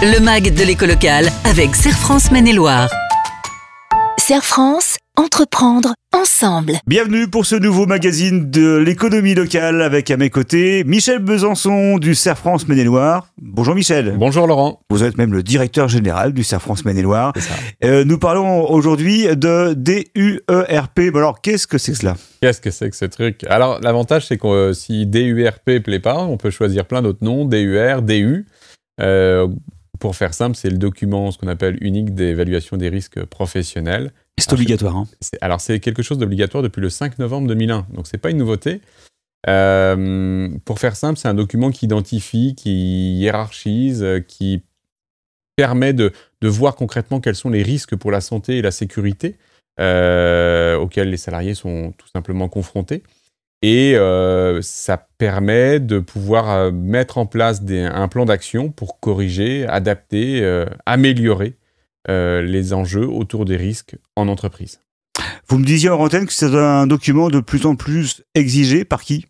le mag de l'éco-local avec Serre France Maine-et-Loire. Serre France, entreprendre ensemble. Bienvenue pour ce nouveau magazine de l'économie locale avec à mes côtés Michel Besançon du Cerf France Maine-et-Loire. Bonjour Michel. Bonjour Laurent. Vous êtes même le directeur général du Cerf France Maine-et-Loire. Euh, nous parlons aujourd'hui de DUERP. alors qu'est-ce que c'est cela Qu'est-ce que c'est que ce truc Alors l'avantage c'est que euh, si DUERP plaît pas, on peut choisir plein d'autres noms, DUR, e DU. Euh, pour faire simple, c'est le document, ce qu'on appelle unique d'évaluation des risques professionnels. C'est obligatoire. Hein. Alors, c'est quelque chose d'obligatoire depuis le 5 novembre 2001, donc ce n'est pas une nouveauté. Euh, pour faire simple, c'est un document qui identifie, qui hiérarchise, euh, qui permet de, voir concrètement quels sont les risques pour la santé et la sécurité euh, auxquels les salariés sont tout simplement confrontés. Et euh, ça permet de pouvoir euh, mettre en place des, un plan d'action pour corriger, adapter, euh, améliorer les enjeux autour des risques en entreprise. Vous me disiez en antenne que c'est un document de plus en plus exigé par qui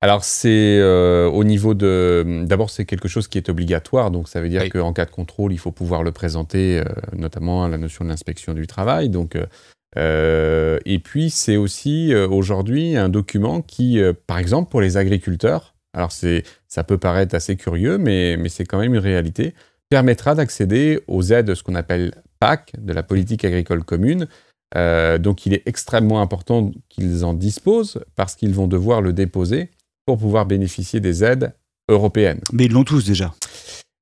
alors c'est au niveau de... D'abord c'est quelque chose qui est obligatoire, donc ça veut dire qu'en cas de contrôle, il faut pouvoir le présenter, notamment à la notion de l'inspection du travail. Donc euh, et puis, c'est aussi euh, aujourd'hui un document qui, euh, par exemple, pour les agriculteurs, alors ça peut paraître assez curieux, mais, mais c'est quand même une réalité, permettra d'accéder aux aides, de ce qu'on appelle PAC, de la politique agricole commune. donc, il est extrêmement important qu'ils en disposent parce qu'ils vont devoir le déposer pour pouvoir bénéficier des aides européennes. Mais ils l'ont tous déjà.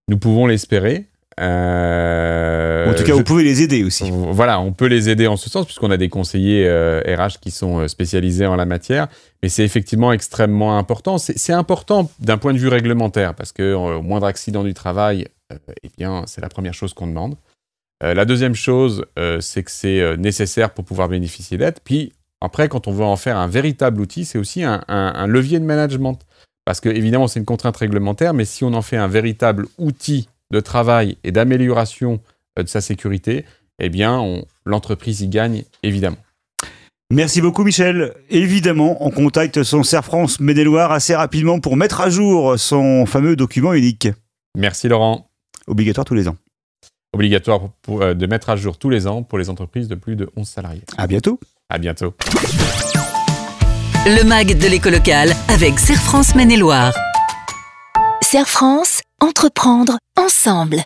Nous pouvons l'espérer. Euh, en tout cas, vous pouvez les aider aussi. Voilà, on peut les aider en ce sens, puisqu'on a des conseillers RH euh, qui sont euh, spécialisés en la matière. Mais c'est effectivement extrêmement important. C'est important d'un point de vue réglementaire, parce que moindre accident du travail, et eh bien, c'est la première chose qu'on demande. la deuxième chose, c'est que c'est nécessaire pour pouvoir bénéficier d'aide. Puis après, quand on veut en faire un véritable outil, c'est aussi un, un levier de management. Parce que évidemment, c'est une contrainte réglementaire, mais si on en fait un véritable outil de travail et d'amélioration euh, de sa sécurité, eh bien, l'entreprise y gagne évidemment. Merci beaucoup Michel. Évidemment, on contacte son Serf France Loire assez rapidement pour mettre à jour son fameux document unique. Merci Laurent. Obligatoire tous les ans. Obligatoire euh, de mettre à jour tous les ans pour les entreprises de plus de 11 salariés. À bientôt. À bientôt. Le mag de l'éco local avec Serre France et loire France Entreprendre ensemble.